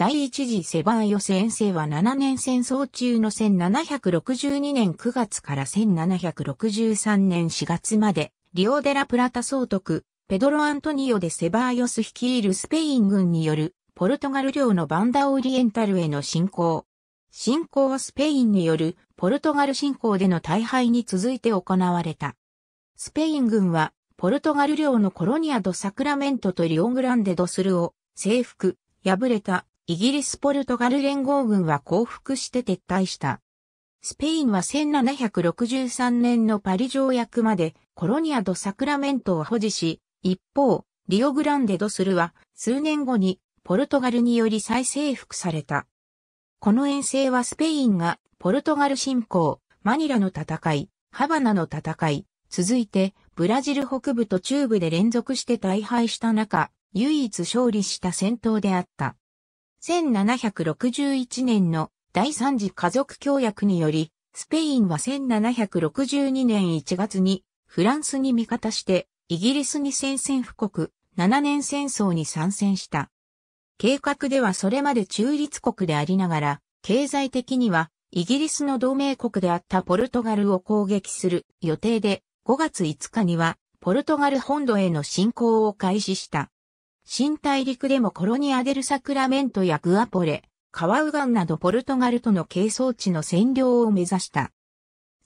第一次セバーヨス遠征は7年戦争中の1762年9月から1763年4月まで、リオデラプラタ総督、ペドロ・アントニオでセバーヨス率いるスペイン軍による、ポルトガル領のバンダオリエンタルへの侵攻。侵攻はスペインによるポルトガル侵攻での大敗に続いて行われた。スペイン軍は、ポルトガル領のコロニア・ド・サクラメントとリオグランデ・ド・スルを征服、敗れたイギリス・ポルトガル連合軍は降伏して撤退した。スペインは1763年のパリ条約までコロニア・ド・サクラメントを保持し、一方、リオグランデ・ド・スルは数年後にポルトガルにより再征服された。この遠征はスペインがポルトガル侵攻、マニラの戦い、ハバナの戦い、続いてブラジル北部と中部で連続して大敗した中、唯一勝利した戦闘であった。1761年の第三次家族協約により、スペインは1762年1月にフランスに味方してイギリスに宣戦布告、7年戦争に参戦した。計画ではそれまで中立国でありながら、経済的にはイギリスの同盟国であったポルトガルを攻撃する予定で5月5日にはポルトガル本土への侵攻を開始した。新大陸でもコロニアデルサクラメントやグアポレ、カワウガンなどポルトガルとの係争地の占領を目指した。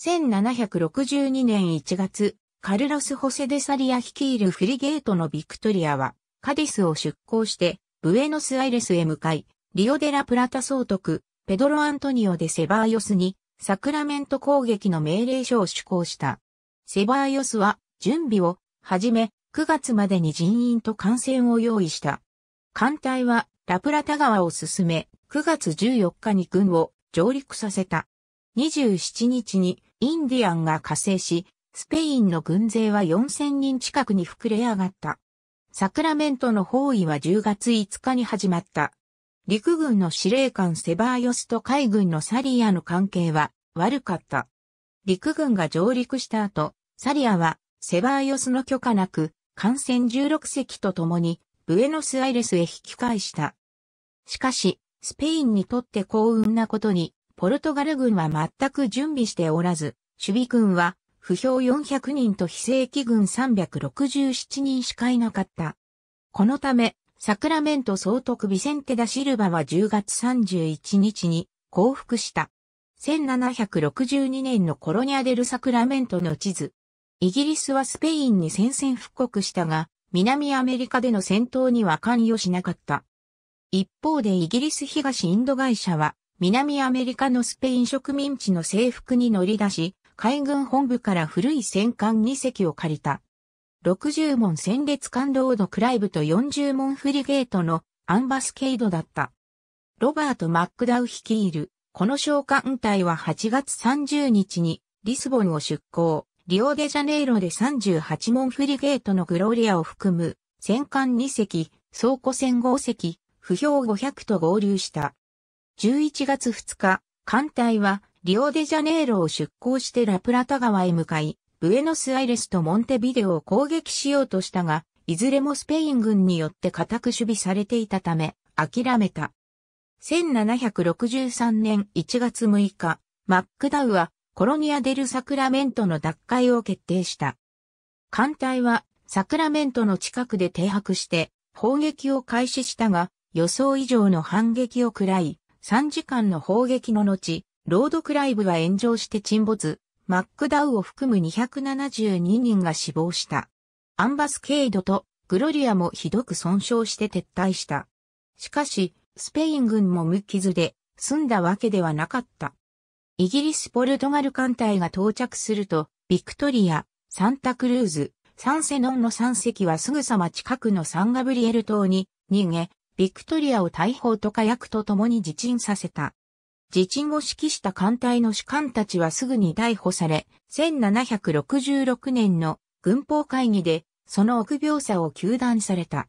1762年1月、カルロス・ホセデサリア率いるフリゲートのビクトリアは、カディスを出港して、ブエノスアイレスへ向かい、リオデラプラタ総督、ペドロ・アントニオでセバーヨスに、サクラメント攻撃の命令書を施行した。セバーヨスは、準備を、はじめ、9月までに人員と艦船を用意した。艦隊はラプラタ川を進め、9月14日に軍を上陸させた。27日にインディアンが加勢し、スペインの軍勢は4000人近くに膨れ上がった。サクラメントの包囲は10月5日に始まった。陸軍の司令官セバーヨスと海軍のサリアの関係は悪かった。陸軍が上陸した後、サリアはセバーヨスの許可なく艦船16隻と共にブエノスアイレスへ引き返した。しかし、スペインにとって幸運なことに、ポルトガル軍は全く準備しておらず、守備軍は不評400人と非正規軍367人しかいなかった。このため、サクラメント総督ビセンテダ・シルバは10月31日に降伏した。1762年のコロニアデル・サクラメントの地図、イギリスはスペインに宣戦布告したが、南アメリカでの戦闘には関与しなかった。一方でイギリス東インド会社は、南アメリカのスペイン植民地の征服に乗り出し、海軍本部から古い戦艦2隻を借りた。60門戦列艦ロードクライブと40門フリゲートのアンバスケードだった。ロバート・マックダウ率いる、この召喚隊は8月30日にリスボンを出港。リオデジャネイロで38門フリゲートのグローリアを含む、戦艦2隻、倉庫船5隻、不評500と合流した。11月2日、艦隊はリオデジャネイロを出港してラプラタ川へ向かい、ブエノスアイレスとモンテビデオを攻撃しようとしたが、いずれもスペイン軍によって固く守備されていたため、諦めた。1763年1月6日、マックダウはコロニア・デル・サクラメントの奪回を決定した。艦隊はサクラメントの近くで停泊して砲撃を開始したが予想以上の反撃を喰らい3時間の砲撃の後、ロードクライブは炎上して沈没、マックダウを含む272人が死亡した。アンバスケイドとグロリアもひどく損傷して撤退した。しかし、スペイン軍も無傷で済んだわけではなかった。イギリスポルトガル艦隊が到着すると、ビクトリア、サンタクルーズ、サンセノンの3隻はすぐさま近くのサンガブリエル島に逃げ、ビクトリアを大砲と火薬と共に自沈させた。自沈を指揮した艦隊の主艦たちはすぐに逮捕され、1766年の軍法会議で、その臆病さを求断された。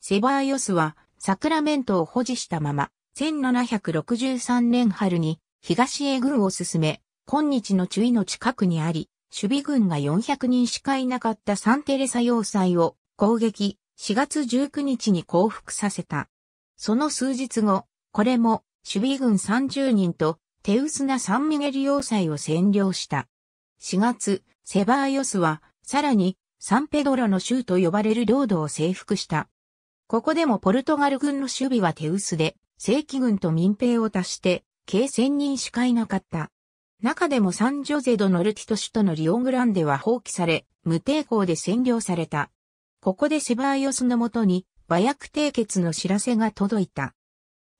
セバーヨスは、サクラメントを保持したまま、1763年春に東へ軍を進め、今日の注意の近くにあり、守備軍が400人しかいなかったサンテレサ要塞を攻撃、4月19日に降伏させた。その数日後、これも守備軍30人と手薄なサンミゲル要塞を占領した。4月、セバーヨスは、さらに、サンペドロの州と呼ばれる領土を征服した。ここでもポルトガル軍の守備は手薄で、正規軍と民兵を足して、計千人しかいなかった。中でもサンジョゼドノルティト首都のリオングランデは放棄され、無抵抗で占領された。ここでセバイオスのもとに、和訳締結の知らせが届いた。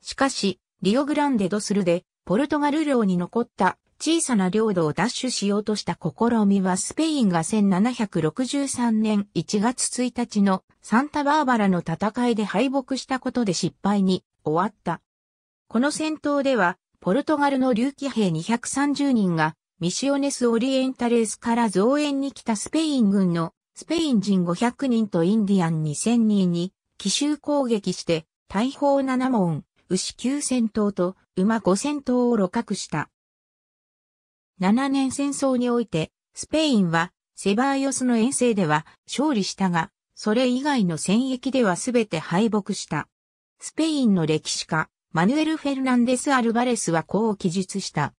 しかし、リオグランデドスルで、ポルトガル領に残った小さな領土を奪取しようとした試みはスペインが1763年1月1日のサンタバーバラの戦いで敗北したことで失敗に終わった。この戦闘ではポルトガルの竜気兵230人が、ミシオネス・オリエンタレースから増援に来たスペイン軍の、スペイン人500人とインディアン2000人に、奇襲攻撃して、大砲7門、牛9000頭と馬5000頭を露獲した。7年戦争において、スペインは、セバーヨスの遠征では勝利したが、それ以外の戦役では全て敗北した。スペインの歴史家、マヌエル・フェルナンデス・アルバレスはこう記述した。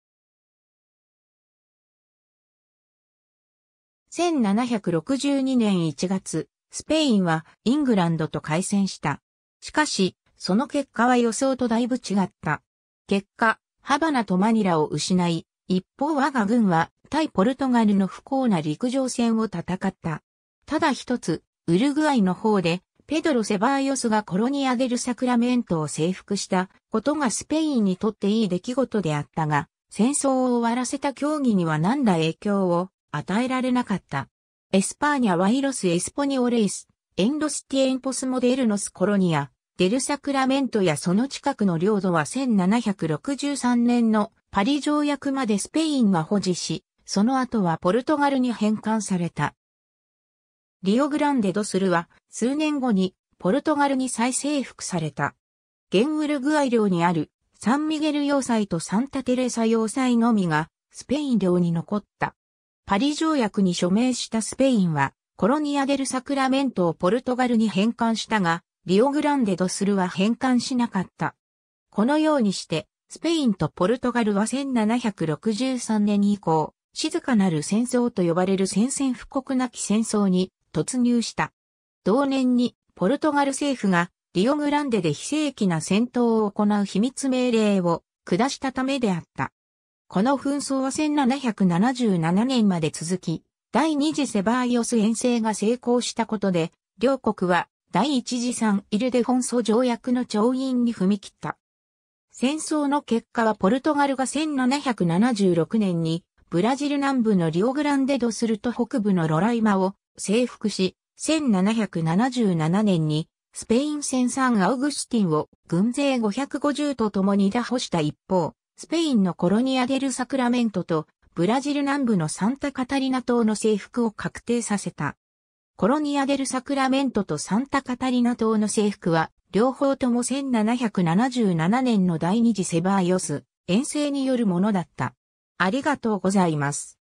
1762年1月、スペインはイングランドと開戦した。しかし、その結果は予想とだいぶ違った。結果、ハバナとマニラを失い、一方我が軍は対ポルトガルの不幸な陸上戦を戦った。ただ一つ、ウルグアイの方でペドロ・セバーヨスがコロニア・デル・サクラメントを征服したことがスペインにとっていい出来事であったが、戦争を終わらせた協議には何ら影響を与えられなかった。エスパーニャ・ワイロス・エスポニオレイス、エンドスティエンポスモデルノス・コロニア、デル・サクラメントやその近くの領土は1763年のパリ条約までスペインが保持し、その後はポルトガルに返還された。リオグランデドスルは数年後にポルトガルに再征服された。ゲンウルグアイ領にあるサンミゲル要塞とサンタテレサ要塞のみがスペイン領に残った。パリ条約に署名したスペインはコロニアデルサクラメントをポルトガルに返還したが、リオグランデドスルは返還しなかった。このようにして、スペインとポルトガルは1763年以降、静かなる戦争と呼ばれる宣戦布告なき戦争に突入した。同年にポルトガル政府がリオグランデで非正規な戦闘を行う秘密命令を下したためであった。この紛争は1777年まで続き、第二次セバイオス遠征が成功したことで、両国は第一次産イルデフォンソ条約の調印に踏み切った。戦争の結果はポルトガルが1776年にブラジル南部のリオグランデドスルと北部のロライマを征服し、1777年にスペイン戦サン・アウグスティンを軍勢550と共に打破した一方、スペインのコロニア・デル・サクラメントとブラジル南部のサンタ・カタリナ島の征服を確定させた。コロニア・デル・サクラメントとサンタ・カタリナ島の征服は、両方とも1777年の第二次セバーヨス、遠征によるものだった。ありがとうございます。